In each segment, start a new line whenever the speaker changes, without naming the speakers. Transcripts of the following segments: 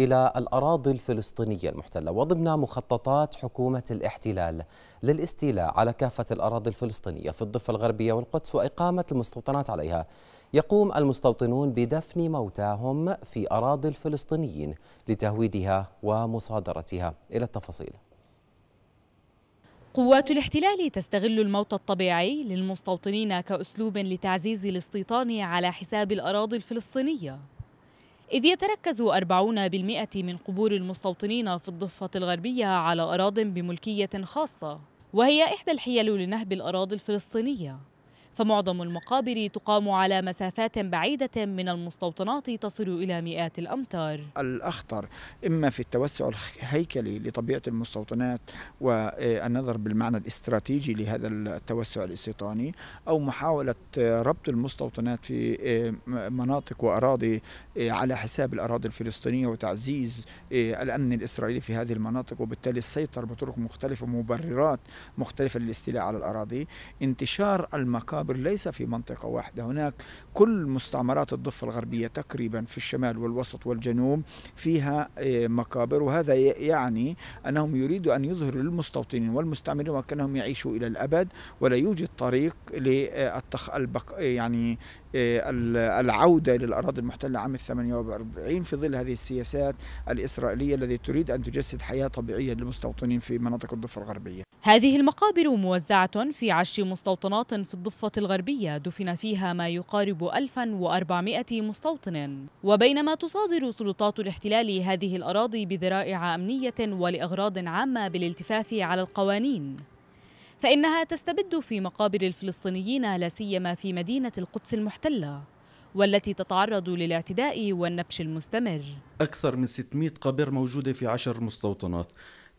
إلى الأراضي الفلسطينية المحتلة وضمن مخططات حكومة الاحتلال للاستيلاء على كافة الأراضي الفلسطينية في الضفة الغربية والقدس وإقامة المستوطنات عليها يقوم المستوطنون بدفن موتاهم في أراضي الفلسطينيين لتهويدها ومصادرتها إلى التفاصيل
قوات الاحتلال تستغل الموت الطبيعي للمستوطنين كأسلوب لتعزيز الاستيطان على حساب الأراضي الفلسطينية إذ يتركز 40% من قبور المستوطنين في الضفة الغربية على أراضٍ بملكية خاصة وهي إحدى الحيل لنهب الأراضي الفلسطينية فمعظم المقابر تقام على مسافات بعيدة من المستوطنات تصل إلى مئات الأمتار
الأخطر إما في التوسع الهيكلي لطبيعة المستوطنات والنظر بالمعنى الاستراتيجي لهذا التوسع الاستيطاني أو محاولة ربط المستوطنات في مناطق وأراضي على حساب الأراضي الفلسطينية وتعزيز الأمن الإسرائيلي في هذه المناطق وبالتالي السيطرة بطرق مختلفة ومبررات مختلفة للاستيلاء على الأراضي انتشار المقابر الكبر ليس في منطقة واحدة هناك كل مستعمرات الضفة الغربية تقريبا في الشمال والوسط والجنوب فيها آه، مقابر وهذا يعني أنهم يريدوا أن يظهروا للمستوطنين والمستعمرين وكأنهم يعيشوا إلى الأبد ولا يوجد طريق للتخ... البق... يعني آه، العودة للأراضي المحتلة عام 48 في ظل هذه السياسات الإسرائيلية التي تريد أن تجسد حياة طبيعية للمستوطنين في مناطق الضفة الغربية
هذه المقابر موزعة في عشر مستوطنات في الضفة الغربية دفن فيها ما يقارب 1400 مستوطن وبينما تصادر سلطات الاحتلال هذه الأراضي بذرائع أمنية ولأغراض عامة بالالتفاف على القوانين فإنها تستبد في مقابر الفلسطينيين لا سيما في مدينة القدس المحتلة والتي تتعرض للاعتداء والنبش المستمر
أكثر من 600 قبر موجودة في عشر مستوطنات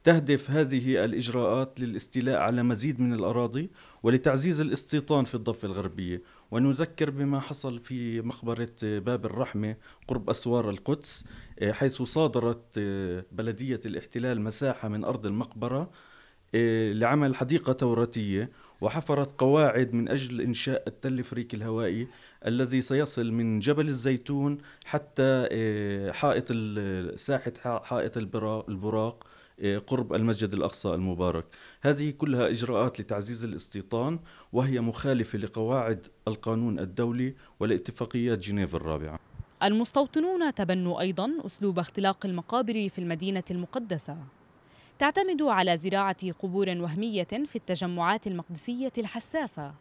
تهدف هذه الاجراءات للاستيلاء على مزيد من الاراضي ولتعزيز الاستيطان في الضفه الغربيه، ونذكر بما حصل في مقبره باب الرحمه قرب اسوار القدس آه، حيث صادرت آه، بلديه الاحتلال مساحه من ارض المقبره آه، لعمل حديقه توراتيه وحفرت قواعد من اجل انشاء التل فريك الهوائي الذي سيصل من جبل الزيتون حتى حائط ساحه حائط البراق قرب المسجد الاقصى المبارك، هذه كلها اجراءات لتعزيز الاستيطان وهي مخالفه لقواعد القانون الدولي ولاتفاقيات جنيف الرابعه.
المستوطنون تبنوا ايضا اسلوب اختلاق المقابر في المدينه المقدسه. تعتمد على زراعه قبور وهميه في التجمعات المقدسيه الحساسه.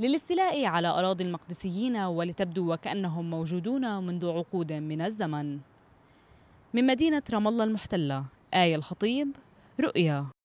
للاستيلاء على أراضي المقدسيين ولتبدو وكأنهم موجودون منذ عقود من الزمن من مدينة رام الله المحتلة آية الخطيب رؤيا